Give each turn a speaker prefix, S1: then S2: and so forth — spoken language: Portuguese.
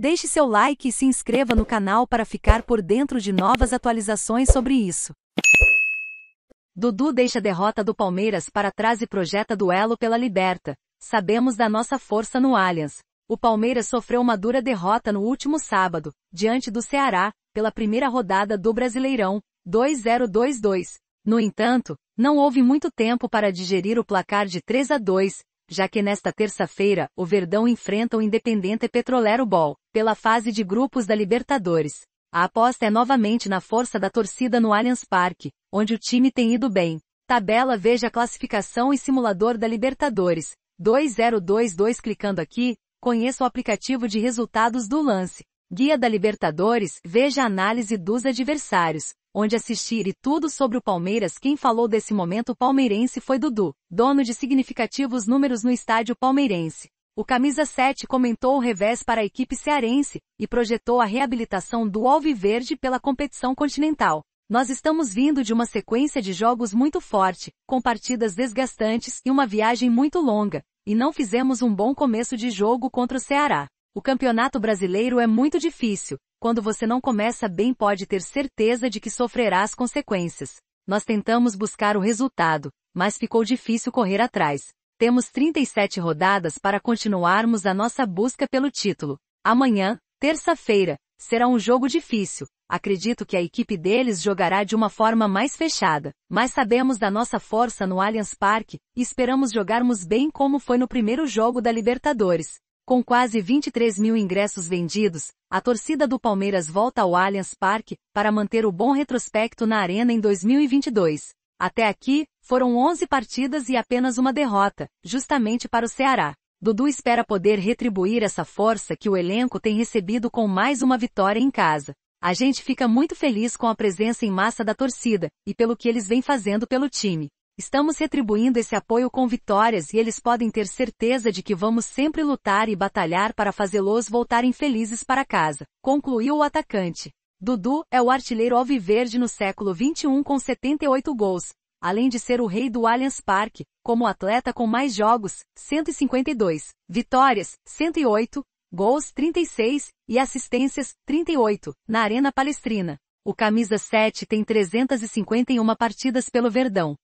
S1: Deixe seu like e se inscreva no canal para ficar por dentro de novas atualizações sobre isso. Dudu deixa a derrota do Palmeiras para trás e projeta duelo pela Liberta. Sabemos da nossa força no Allianz. O Palmeiras sofreu uma dura derrota no último sábado, diante do Ceará, pela primeira rodada do Brasileirão, 2 2-0-2-2. No entanto, não houve muito tempo para digerir o placar de 3 a 2, já que nesta terça-feira o Verdão enfrenta o Independente Petrolero Ball pela fase de grupos da Libertadores. A aposta é novamente na força da torcida no Allianz Parque, onde o time tem ido bem. Tabela veja classificação e simulador da Libertadores. 2022 clicando aqui, conheça o aplicativo de resultados do lance. Guia da Libertadores, veja a análise dos adversários, onde assistir e tudo sobre o Palmeiras. Quem falou desse momento palmeirense foi Dudu, dono de significativos números no estádio palmeirense. O camisa 7 comentou o revés para a equipe cearense e projetou a reabilitação do Alviverde pela competição continental. Nós estamos vindo de uma sequência de jogos muito forte, com partidas desgastantes e uma viagem muito longa, e não fizemos um bom começo de jogo contra o Ceará. O campeonato brasileiro é muito difícil. Quando você não começa bem, pode ter certeza de que sofrerá as consequências. Nós tentamos buscar o resultado, mas ficou difícil correr atrás. Temos 37 rodadas para continuarmos a nossa busca pelo título. Amanhã, terça-feira, será um jogo difícil. Acredito que a equipe deles jogará de uma forma mais fechada, mas sabemos da nossa força no Allianz Parque e esperamos jogarmos bem como foi no primeiro jogo da Libertadores. Com quase 23 mil ingressos vendidos, a torcida do Palmeiras volta ao Allianz Parque para manter o bom retrospecto na Arena em 2022. Até aqui, foram 11 partidas e apenas uma derrota, justamente para o Ceará. Dudu espera poder retribuir essa força que o elenco tem recebido com mais uma vitória em casa. A gente fica muito feliz com a presença em massa da torcida, e pelo que eles vêm fazendo pelo time. Estamos retribuindo esse apoio com vitórias e eles podem ter certeza de que vamos sempre lutar e batalhar para fazê-los voltarem felizes para casa, concluiu o atacante. Dudu é o artilheiro alviverde no século XXI com 78 gols, além de ser o rei do Allianz Parque, como atleta com mais jogos, 152, vitórias, 108, gols 36 e assistências, 38, na Arena Palestrina. O camisa 7 tem 351 partidas pelo Verdão,